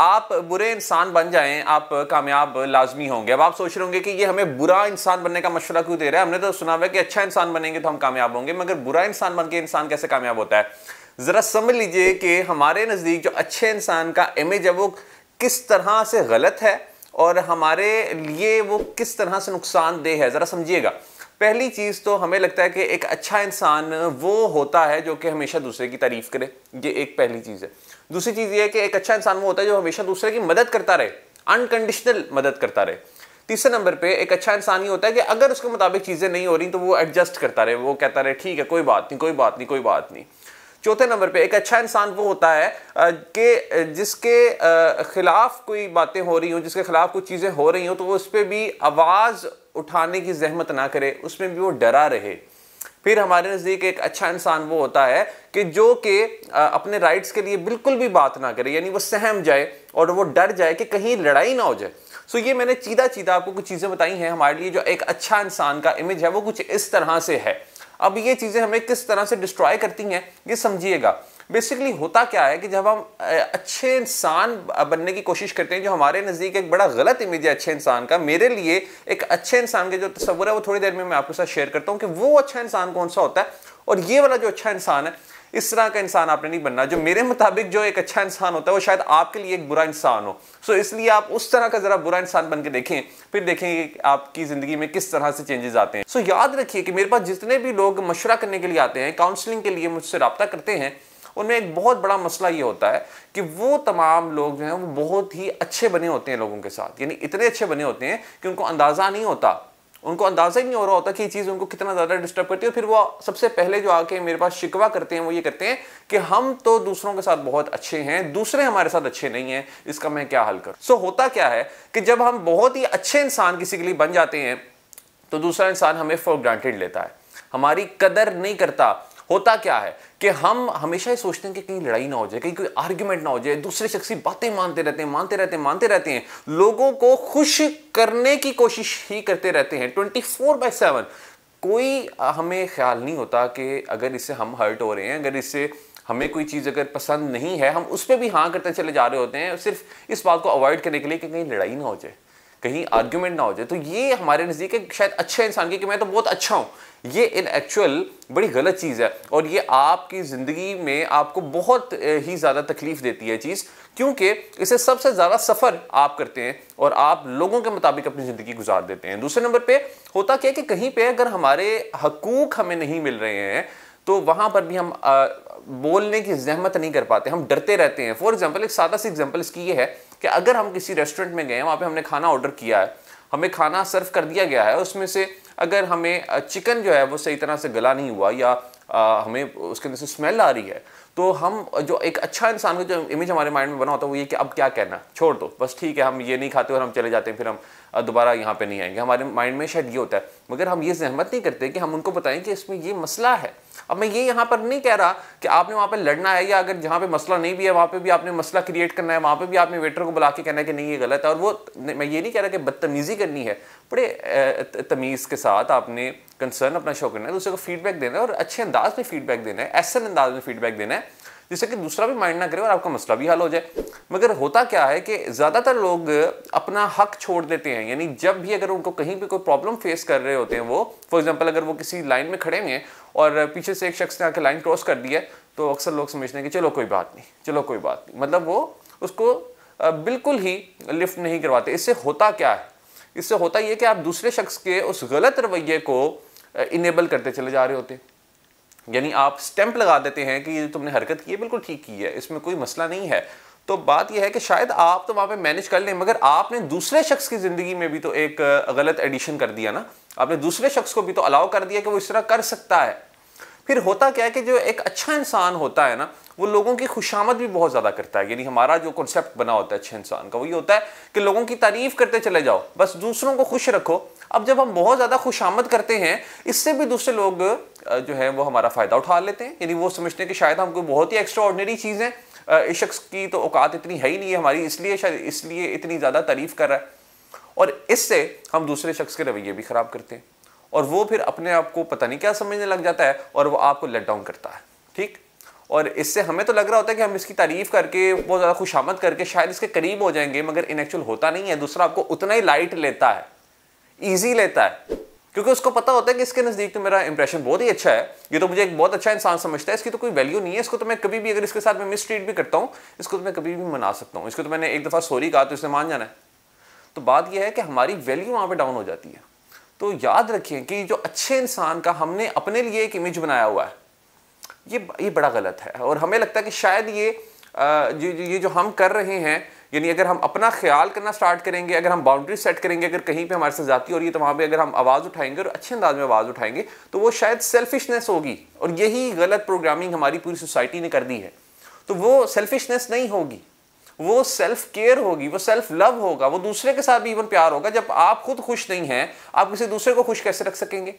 आप बुरे इंसान बन जाएं आप कामयाब लाजमी होंगे अब आप सोच रहे होंगे कि ये हमें बुरा इंसान बनने का मशवरा क्यों दे रहा है हमने तो सुना हुआ कि अच्छा इंसान बनेंगे तो हम कामयाब होंगे मगर बुरा इंसान बन के इंसान कैसे कामयाब होता है ज़रा समझ लीजिए कि हमारे नज़दीक जो अच्छे इंसान का इमेज है वो किस तरह से गलत है और हमारे लिए वो किस तरह से नुकसानदेह है ज़रा समझिएगा पहली चीज़ तो हमें लगता है कि एक अच्छा इंसान वो होता है जो कि हमेशा दूसरे की तारीफ़ करे ये एक पहली चीज़ है दूसरी चीज़ ये है कि एक अच्छा इंसान वो होता है जो हमेशा दूसरे की मदद करता रहे अनकंडीशनल मदद करता रहे तीसरे नंबर पे एक अच्छा इंसान ही होता है कि अगर उसके मुताबिक चीज़ें नहीं हो रही तो वो एडजस्ट करता रहे वो कहता रहे ठीक है कोई बात नहीं कोई बात नहीं कोई बात नहीं चौथे नंबर पे एक अच्छा इंसान वो होता है कि जिसके ख़िलाफ़ कोई बातें हो रही हो जिसके ख़िलाफ़ कुछ चीज़ें हो रही हों तो वो उस पर भी आवाज़ उठाने की जहमत ना करे उसमें भी वो डरा रहे फिर हमारे नज़दीक एक अच्छा इंसान वो होता है कि जो कि अपने राइट्स के लिए बिल्कुल भी बात ना करे यानी वो सहम जाए और वो डर जाए कि कहीं लड़ाई ना हो जाए सो ये मैंने चीदा चीदा आपको कुछ चीज़ें बताई हैं हमारे लिए जो एक अच्छा इंसान का इमेज है वो कुछ इस तरह से है अब ये चीज़ें हमें किस तरह से डिस्ट्रॉय करती हैं ये समझिएगा बेसिकली होता क्या है कि जब हम अच्छे इंसान बनने की कोशिश करते हैं जो हमारे नज़दीक एक बड़ा गलत इमेज है अच्छे इंसान का मेरे लिए एक अच्छे इंसान के जो तस्वुर है वो थोड़ी देर में मैं आपके साथ शेयर करता हूँ कि वो अच्छा इंसान कौन सा होता है और ये वाला जो अच्छा इंसान है इस तरह का इंसान आपने नहीं बनना जो मेरे मुताबिक जो एक अच्छा इंसान होता है वो शायद आपके लिए एक बुरा इंसान हो सो so, इसलिए आप उस तरह का ज़रा बुरा इंसान बन के देखें फिर देखें आपकी ज़िंदगी में किस तरह से चेंजेस आते हैं सो so, याद रखिए कि मेरे पास जितने भी लोग मशुरा करने के लिए आते हैं काउंसलिंग के लिए मुझसे रबता करते हैं उनमें एक बहुत बड़ा मसला ये होता है कि वो तमाम लोग जो हैं वो बहुत ही अच्छे बने होते हैं लोगों के साथ यानी इतने अच्छे बने होते हैं कि उनको अंदाज़ा नहीं होता उनको अंदाज़ा ही नहीं हो रहा होता कि ये चीज़ उनको कितना ज़्यादा डिस्टर्ब करती है और फिर वो सबसे पहले जो आके मेरे पास शिकवा करते हैं वो ये करते हैं कि हम तो दूसरों के साथ बहुत अच्छे हैं दूसरे हमारे साथ अच्छे नहीं हैं इसका मैं क्या हल करूँ सो so, होता क्या है कि जब हम बहुत ही अच्छे इंसान किसी के लिए बन जाते हैं तो दूसरा इंसान हमें फॉर ग्रांटेड लेता है हमारी कदर नहीं करता होता क्या है कि हम हमेशा ही सोचते हैं कि कहीं लड़ाई ना हो जाए कहीं कोई आर्ग्यूमेंट ना हो जाए दूसरे शख्स की बातें मानते रहते हैं मानते रहते हैं मानते रहते हैं लोगों को खुश करने की कोशिश ही करते रहते हैं ट्वेंटी फोर बाई सेवन कोई हमें ख्याल नहीं होता कि अगर इससे हम हर्ट हो रहे हैं अगर इससे हमें कोई चीज़ अगर पसंद नहीं है हम उस पर भी हाँ करते चले जा रहे होते हैं सिर्फ इस बात को अवॉइड करने के लिए कि कहीं लड़ाई ना हो जाए कहीं आर्ग्यूमेंट ना हो जाए तो ये हमारे नज़दीक एक शायद अच्छा इंसान की कि मैं तो बहुत अच्छा हूँ ये इन एक्चुअल बड़ी गलत चीज़ है और ये आपकी ज़िंदगी में आपको बहुत ही ज़्यादा तकलीफ़ देती है चीज़ क्योंकि इसे सबसे ज़्यादा सफ़र आप करते हैं और आप लोगों के मुताबिक अपनी ज़िंदगी गुजार देते हैं दूसरे नंबर पे होता क्या कि कहीं पे अगर हमारे हकूक़ हमें नहीं मिल रहे हैं तो वहाँ पर भी हम बोलने की जहमत नहीं कर पाते हम डरते रहते हैं फॉर एग्जाम्पल एक सादा सी एग्जाम्पल इसकी ये है कि अगर हम किसी रेस्टोरेंट में गए वहाँ पर हमने खाना ऑर्डर किया है हमें खाना सर्व कर दिया गया है उसमें से अगर हमें चिकन जो है वो सही तरह से गला नहीं हुआ या आ, हमें उसके अंदर से स्मेल आ रही है तो हम जो एक अच्छा इंसान का जो इमेज हमारे माइंड में बना होता है वो ये कि अब क्या कहना छोड़ दो बस ठीक है हम ये नहीं खाते और हम चले जाते हैं फिर हम दोबारा यहाँ पे नहीं आएंगे हमारे माइंड में शायद ये होता है मगर हम ये जहमत नहीं करते कि हम उनको बताएं कि इसमें ये मसला है अब मैं ये यहाँ पर नहीं कह रहा कि आपने वहाँ पर लड़ना है या अगर जहाँ पर मसला नहीं भी है वहाँ पर भी आपने मसला क्रिएट करना है वहाँ पर भी आपने वेटर को बुला के कहना है कि नहीं ये गलत है और वो मैं ये नहीं कह रहा कि बदतमीज़ी करनी है बड़े तमीज़ के साथ आपने कंसर्न अपना शो करना है दूसरे को फीडबैक देना है और अच्छे अंदाज में फीडबैक देना है ऐसे अंदाज में फीडबैक देना है जिससे कि दूसरा भी माइंड ना करे और आपका मसला भी हल हो जाए मगर होता क्या है कि ज़्यादातर लोग अपना हक छोड़ देते हैं यानी जब भी अगर उनको कहीं भी कोई प्रॉब्लम फेस कर रहे होते हैं वो फॉर एग्जाम्पल अगर वो किसी लाइन में खड़े हुए हैं और पीछे से एक शख्स ने आके लाइन क्रॉस कर दी है तो अक्सर लोग समझते हैं कि चलो कोई बात नहीं चलो कोई बात नहीं मतलब वो उसको बिल्कुल ही लिफ्ट नहीं करवाते इससे होता क्या है इससे होता यह कि आप दूसरे शख्स के उस गलत रवैये को इनेबल करते चले जा रहे होते हैं यानी आप स्टैंप लगा देते हैं कि तुमने हरकत की है बिल्कुल ठीक की है इसमें कोई मसला नहीं है तो बात यह है कि शायद आप तो वहाँ पे मैनेज कर लें मगर आपने दूसरे शख्स की ज़िंदगी में भी तो एक गलत एडिशन कर दिया ना आपने दूसरे शख्स को भी तो अलाउ कर दिया कि वो इस तरह कर सकता है फिर होता क्या है कि जो एक अच्छा इंसान होता है ना वो लोगों की खुशामद भी बहुत ज़्यादा करता है यानी हमारा जो कॉन्सेप्ट बना होता है अच्छे इंसान का वही होता है कि लोगों की तारीफ करते चले जाओ बस दूसरों को खुश रखो अब जब हम बहुत ज़्यादा खुशामद करते हैं इससे भी दूसरे लोग जो है वो हमारा फ़ायदा उठा लेते हैं यानी वो समझते हैं कि शायद हम कोई बहुत ही एक्स्ट्रा ऑर्डनरी चीज़ है इस शख्स की तो औकात इतनी है ही नहीं है हमारी इसलिए शायद इसलिए इतनी ज़्यादा तारीफ कर रहा है और इससे हम दूसरे शख्स के रवैये भी ख़राब करते हैं और वो फिर अपने आप को पता नहीं क्या समझने लग जाता है और वो आपको लेट डाउन करता है ठीक और इससे हमें तो लग रहा होता है कि हम इसकी तारीफ़ करके बहुत ज़्यादा खुशामद करके शायद इसके करीब हो जाएंगे मगर इन एक्चुअल होता नहीं है दूसरा आपको उतना ही लाइट लेता है ईजी लेता है क्योंकि उसको पता होता है कि इसके नज़दीक तो मेरा इंप्रेशन बहुत ही अच्छा है ये तो मुझे एक बहुत अच्छा इंसान समझता है इसकी तो कोई वैल्यू नहीं है इसको तो मैं कभी भी अगर इसके साथ मैं मिस ट्रीट भी करता हूँ इसको तो मैं कभी भी मना सकता हूँ इसको तो मैंने एक दफ़ा सॉरी कहा तो इसने मान जाना है तो बात यह है कि हमारी वैल्यू वहाँ पर डाउन हो जाती है तो याद रखें कि जो अच्छे इंसान का हमने अपने लिए एक इमेज बनाया हुआ है ये ये बड़ा गलत है और हमें लगता है कि शायद ये ये जो हम कर रहे हैं यानी अगर हम अपना ख्याल करना स्टार्ट करेंगे अगर हम बाउंड्री सेट करेंगे अगर कहीं पे हमारे साथ जाती हो रही है तो वहाँ पे अगर हम आवाज़ उठाएंगे और अच्छे अंदाज में आवाज़ उठाएंगे तो वो शायद सेल्फिशनेस होगी और यही गलत प्रोग्रामिंग हमारी पूरी सोसाइटी ने कर दी है तो वो सेल्फिशनेस नहीं होगी वो सेल्फ केयर होगी वो सेल्फ लव होगा वो दूसरे के साथ भी इवन प्यार होगा जब आप खुद खुश नहीं हैं आप किसी दूसरे को खुश कैसे रख सकेंगे